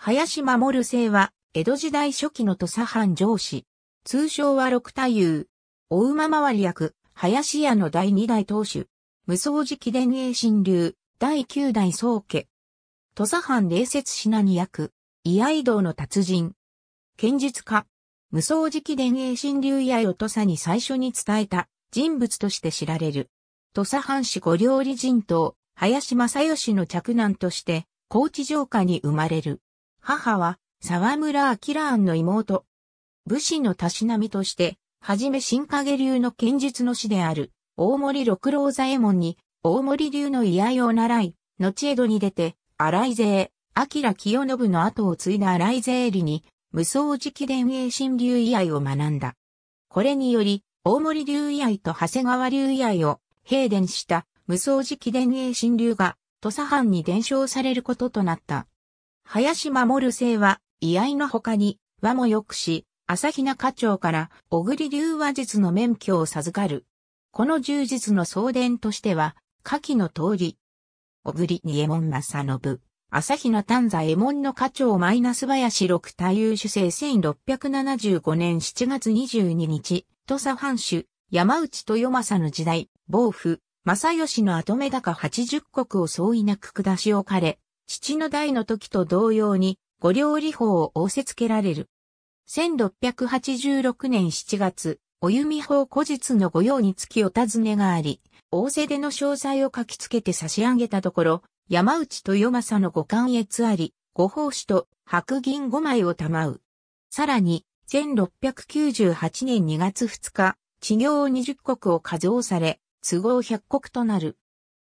林守姓は、江戸時代初期の土佐藩上司。通称は六太夫。お馬回り役、林家の第二代当主。無双寺記伝英神流、第九代宗家。土佐藩礼節品に役、居合道の達人。剣術家。無双寺記伝英神流やを土佐に最初に伝えた人物として知られる。土佐藩士御料理人と林正義の嫡男として、高知城下に生まれる。母は沢村明庵の妹。武士のたしなみとして、はじめ新影流の剣術の師である、大森六郎左衛門に、大森流の居合を習い、後江戸に出て、荒井勢、明清信の後を継いだ荒井勢理に、無双直伝営新流居合を学んだ。これにより、大森流居合と長谷川流居合を、平伝した、無双直伝営新流が、土佐藩に伝承されることとなった。林守生は、居合の他に、和も良くし、朝比奈課長から、小栗龍和術の免許を授かる。この柔術の送伝としては、下記の通り。小栗に右衛門正信、朝比奈丹座えもんの課長マイナス林六太夫主生1675年7月22日、土佐藩主、山内豊政の時代、暴府、正義の後目高80国を総意なく下し置かれ、父の代の時と同様に、御料理法を仰せつけられる。1686年7月、お弓法古日の御用につきお尋ねがあり、仰せでの詳細を書きつけて差し上げたところ、山内豊政の五冠越あり、ご奉仕と白銀五枚を賜う。さらに、1698年2月2日、地行20国を加増され、都合100国となる。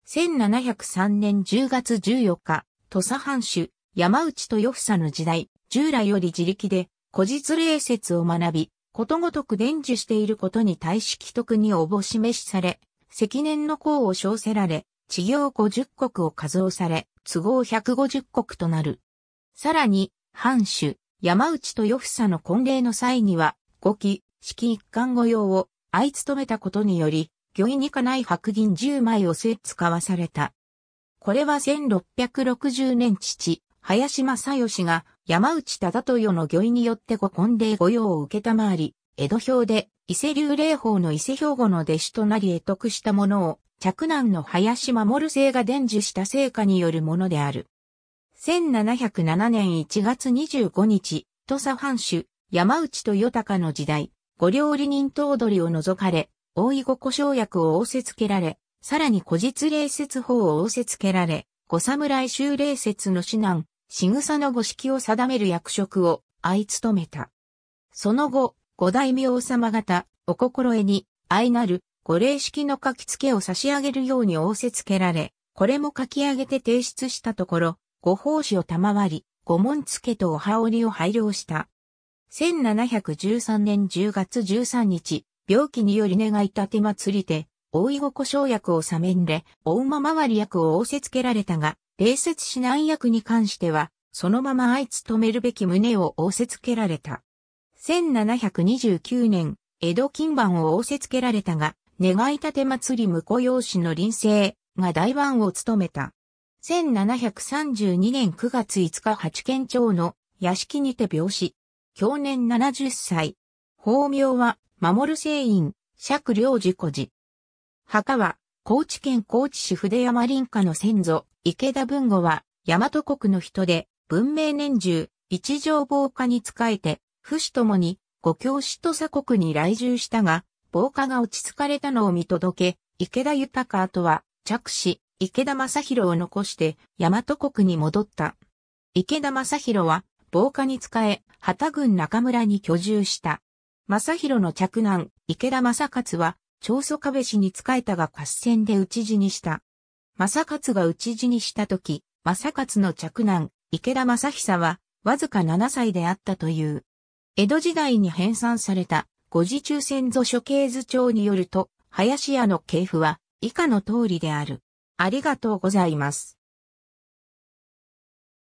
1703年10月14日、土佐藩主、山内豊房の時代、従来より自力で、古実礼説を学び、ことごとく伝授していることに対し既得におぼしめしされ、積年の功を称せられ、地行50国を数をされ、都合150国となる。さらに、藩主、山内豊房の婚礼の際には、五期、式一貫御用を、相務めたことにより、御意にかない白銀10枚をせ使わされた。これは1660年父、林正義が山内忠豊の御意によってご婚礼御用を受けたまわり、江戸表で伊勢流霊法の伊勢兵庫の弟子となり得得したものを、着難の林守姓が伝授した成果によるものである。1707年1月25日、土佐藩主、山内と豊の時代、ご料理人頭取を除かれ、大井御小生役を仰せつけられ、さらに古実礼節法を仰せつけられ、五侍修礼節の指南、仕草の五式を定める役職を相務めた。その後、五大名様方、お心得に、愛なる、御礼式の書き付けを差し上げるように仰せつけられ、これも書き上げて提出したところ、ご奉仕を賜り、御門付けとお羽織を拝領した。1713年10月13日、病気により願い立て祭りで、大井心故役を左面で、大馬回り役を仰せつけられたが、礼節指南役に関しては、そのまま相務めるべき旨を仰せつけられた。1729年、江戸金番を仰せつけられたが、願い立て祭り婿養子の臨生が大番を務めた。1732年9月5日八県町の屋敷にて病死。去年70歳。法名は、守る聖院、釈良寺古寺。墓は、高知県高知市筆山林家の先祖、池田文吾は、大和国の人で、文明年中、一条防火に仕えて、不死ともに、五教師と鎖国に来住したが、防火が落ち着かれたのを見届け、池田豊とは、着死、池田正宏を残して、大和国に戻った。池田正宏は、防火に仕え、旗軍中村に居住した。正宏の着男、池田正勝は、長祖壁氏に仕えたが合戦で討ち死にした。正勝が討ち死にした時、正勝の嫡男、池田正久は、わずか7歳であったという。江戸時代に編纂された、五次中戦図処刑図帳によると、林家の系譜は、以下の通りである。ありがとうございます。